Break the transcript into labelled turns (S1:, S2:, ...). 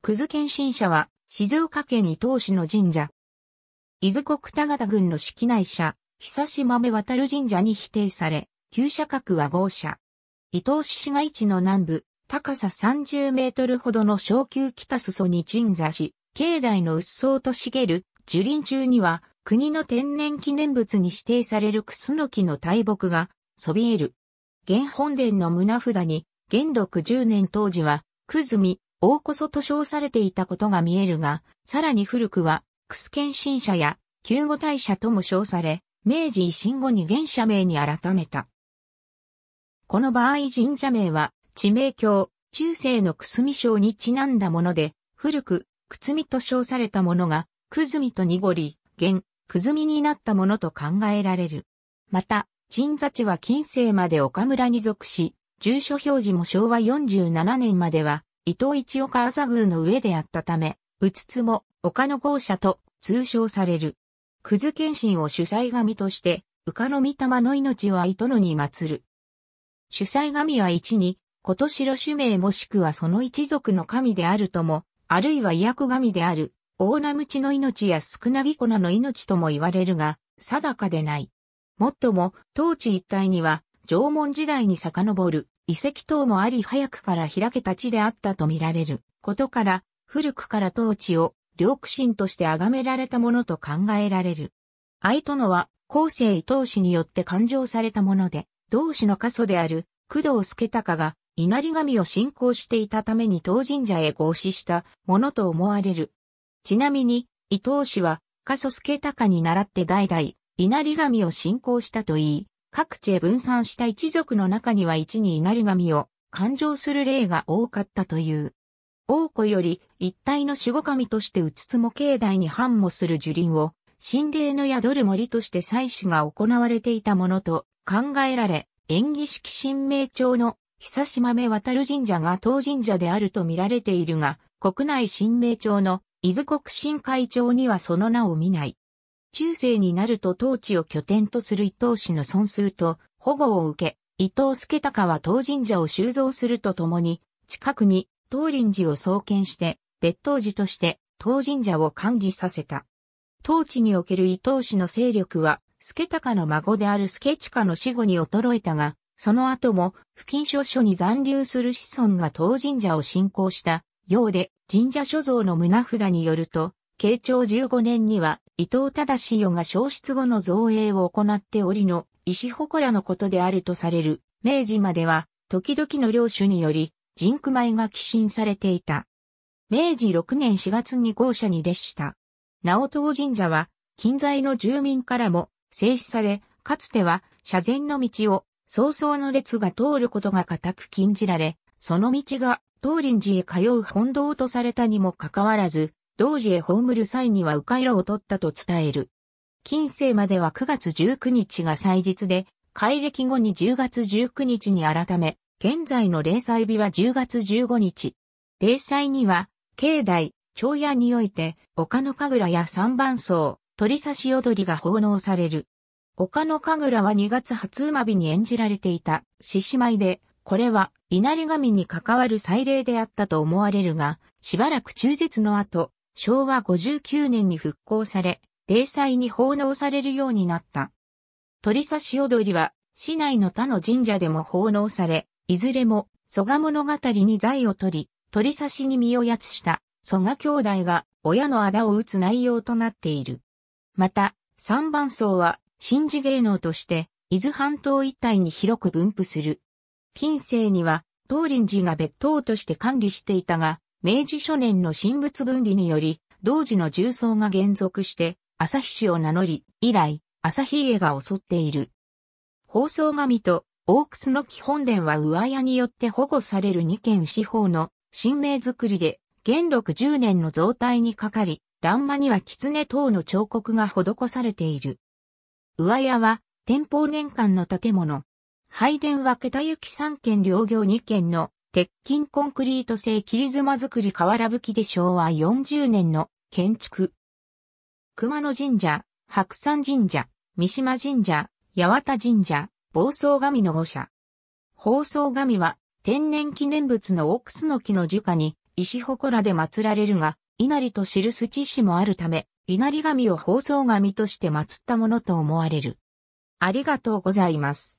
S1: 葛ず県神社は、静岡県伊東市の神社。伊豆国田方郡の式内社、久島目渡る神社に否定され、旧社格は豪社。伊東市市街地の南部、高さ30メートルほどの小級北裾に鎮座し、境内の鬱蒼と茂る樹林中には、国の天然記念物に指定されるクスノキの大木が、そびえる。現本殿の胸札に、元禄10年当時は、くずみ、大こそと称されていたことが見えるが、さらに古くは、ス県新者や、救護大社とも称され、明治維新後に現社名に改めた。この場合神社名は、地名教、中世のくすみ章にちなんだもので、古く、くつみと称されたものが、くずみと濁り、現、くずみになったものと考えられる。また、神座地は近世まで岡村に属し、住所表示も昭和47年までは、伊藤一岡朝宮の上であったため、うつつも岡の豪舎と通称される。くず謙信を主催神として、うかの御霊の命愛とのに祀る。主催神は一に、ことしろ主名もしくはその一族の神であるとも、あるいは医薬神である、大名ちの命や少なびこなの命とも言われるが、定かでない。もっとも、当地一帯には、縄文時代に遡る、遺跡等もあり早くから開けた地であったと見られることから、古くから当地を領苦心として崇められたものと考えられる。愛殿は、後世伊藤氏によって勘定されたもので、同氏の過疎である工藤助隆が稲荷神を信仰していたために当神社へ合祀したものと思われる。ちなみに、伊藤氏は、過疎助隆に倣って代々、稲荷神を信仰したといい、各地へ分散した一族の中には一に稲荷神を勘定する例が多かったという。王子より一体の守護神としてうつつも境内に繁茂する樹林を神霊の宿る森として祭祀が行われていたものと考えられ、演起式神明町の久島目渡る神社が当神社であると見られているが、国内神明町の伊豆国神会長にはその名を見ない。中世になると当地を拠点とする伊東氏の尊数と保護を受け、伊藤助隆は東神社を収蔵するとともに、近くに東林寺を創建して、別当寺として東神社を管理させた。当地における伊藤氏の勢力は、助隆の孫である助近の死後に衰えたが、その後も、不近所所に残留する子孫が東神社を信仰したようで、神社所蔵の胸札によると、慶長15年には伊藤忠氏世が消失後の造営を行っておりの石祠のことであるとされる明治までは時々の領主により人工米が寄進されていた。明治6年4月に豪社に列した。直東神社は近在の住民からも制止され、かつては社前の道を早々の列が通ることが固く禁じられ、その道が東林寺へ通う本堂とされたにもかかわらず、同時へ葬る際には迂回路を取ったと伝える。近世までは9月19日が祭日で、改暦後に10月19日に改め、現在の霊祭日は10月15日。霊祭には、境内、長屋において、丘の神楽や三番僧、鳥刺し踊りが奉納される。丘の神楽は2月初馬日に演じられていた、獅子舞で、これは、稲荷神に関わる祭礼であったと思われるが、しばらく中絶の後、昭和59年に復興され、霊祭に奉納されるようになった。鳥刺し踊りは、市内の他の神社でも奉納され、いずれも、蘇我物語に財を取り、鳥刺しに身をやつした蘇我兄弟が親の仇を打つ内容となっている。また、三番層は、神事芸能として、伊豆半島一帯に広く分布する。近世には、東林寺が別当として管理していたが、明治初年の神仏分離により、同時の重曹が減則して、朝日氏を名乗り、以来、朝日家が襲っている。放送神と、大楠の基本殿は上屋によって保護される二軒四方の神明作りで、元禄十年の増体にかかり、欄間には狐等の彫刻が施されている。上屋は、天保年間の建物。拝殿は桁行き三軒両行二軒の鉄筋コンクリート製切妻造り瓦吹きで昭和40年の建築。熊野神社、白山神社、三島神社、八幡神社、房総神の五社。暴走神は天然記念物のオクスの木の樹下に石祠で祀られるが、稲荷と記す知識もあるため、稲荷神を暴走神として祀ったものと思われる。ありがとうございます。